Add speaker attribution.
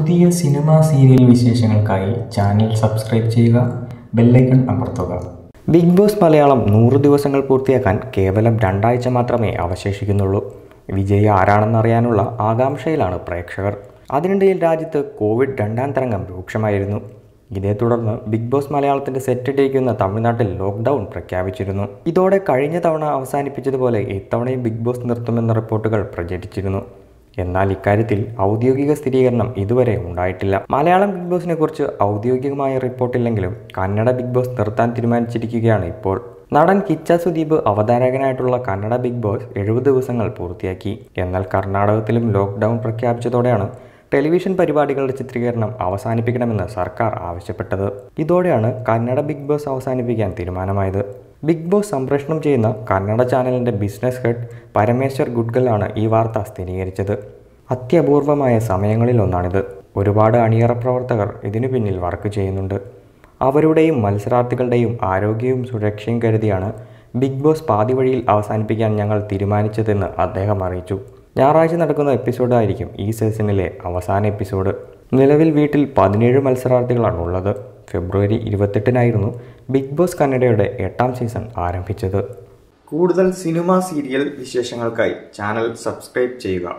Speaker 1: പുതിയ cinema serial വിശേഷങ്ങൾക്കായി channel subscribe ചെയ്യുക ബെല്ലൈക്കൺ അമർത്തുക ബിഗ് ബോസ് മലയാളം നൂറ് ദിവസങ്ങൾ പൂർത്തിയാക്കാൻ കേവലം രണ്ടാഴ്ച മാത്രമേ അവശേഷിക്കുന്നുള്ളൂ വിജയി ആരാണെന്നറിയാനുള്ള ആകാംക്ഷയിലാണ് പ്രേക്ഷകർ അതിനിടയിൽ രാജ്യത്ത് കോവിഡ് രണ്ടാം തരംഗം രൂക്ഷമായിരുന്നു ഇതേ തുടർന്ന് ബിഗ് ബോസ് മലയാളത്തിൻ്റെ സെറ്റ് ഡേക്കുന്ന തമിഴ്നാട്ടിൽ ലോക്ക്ഡൗൺ പ്രഖ്യാപിച്ചിരുന്നു ഇതോടെ കഴിഞ്ഞ തവണ അവസാനിപ്പിച്ചതുപോലെ ഇത്തവണയും ബിഗ് ബോസ് നിർത്തുമെന്ന റിപ്പോർട്ടുകൾ പ്രചരിച്ചിരുന്നു എന്നാൽ ഇക്കാര്യത്തിൽ ഔദ്യോഗിക സ്ഥിരീകരണം ഇതുവരെ ഉണ്ടായിട്ടില്ല മലയാളം ബിഗ് ബോസിനെ കുറിച്ച് ഔദ്യോഗികമായ റിപ്പോർട്ടില്ലെങ്കിലും കന്നഡ ബിഗ് ബോസ് നിർത്താൻ തീരുമാനിച്ചിരിക്കുകയാണ് ഇപ്പോൾ നടൻ കിച്ച സുദീപ് അവതാരകനായിട്ടുള്ള കന്നഡ ബിഗ് ബോസ് എഴുപത് ദിവസങ്ങൾ പൂർത്തിയാക്കി എന്നാൽ കർണാടകത്തിലും ലോക്ക്ഡൗൺ പ്രഖ്യാപിച്ചതോടെയാണ് ടെലിവിഷൻ പരിപാടികളുടെ ചിത്രീകരണം അവസാനിപ്പിക്കണമെന്ന് സർക്കാർ ആവശ്യപ്പെട്ടത് ഇതോടെയാണ് കന്നഡ ബിഗ് ബോസ് അവസാനിപ്പിക്കാൻ തീരുമാനമായത് ബിഗ് ബോസ് സംപ്രേഷണം ചെയ്യുന്ന കന്നഡ ചാനലിൻ്റെ ബിസിനസ് ഹെഡ് പരമേശ്വർ ഗുഡ്ഗലാണ് ഈ വാർത്ത സ്ഥിരീകരിച്ചത് അത്യപൂർവമായ സമയങ്ങളിലൊന്നാണിത് ഒരുപാട് അണിയറ പ്രവർത്തകർ ഇതിനു പിന്നിൽ വർക്ക് ചെയ്യുന്നുണ്ട് അവരുടെയും മത്സരാർത്ഥികളുടെയും ആരോഗ്യവും സുരക്ഷയും കരുതിയാണ് ബിഗ് ബോസ് പാതി വഴിയിൽ അവസാനിപ്പിക്കാൻ ഞങ്ങൾ തീരുമാനിച്ചതെന്ന് അദ്ദേഹം അറിയിച്ചു ഞായറാഴ്ച നടക്കുന്ന എപ്പിസോഡായിരിക്കും ഈ സീസണിലെ അവസാന എപ്പിസോഡ് നിലവിൽ വീട്ടിൽ പതിനേഴ് മത്സരാർത്ഥികളാണ് ഉള്ളത് ഫെബ്രുവരി ഇരുപത്തെട്ടിനായിരുന്നു ബിഗ് ബോസ് കന്നഡയുടെ എട്ടാം സീസൺ ആരംഭിച്ചത് കൂടുതൽ സിനിമ സീരിയൽ വിശേഷങ്ങൾക്കായി ചാനൽ സബ്സ്ക്രൈബ് ചെയ്യുക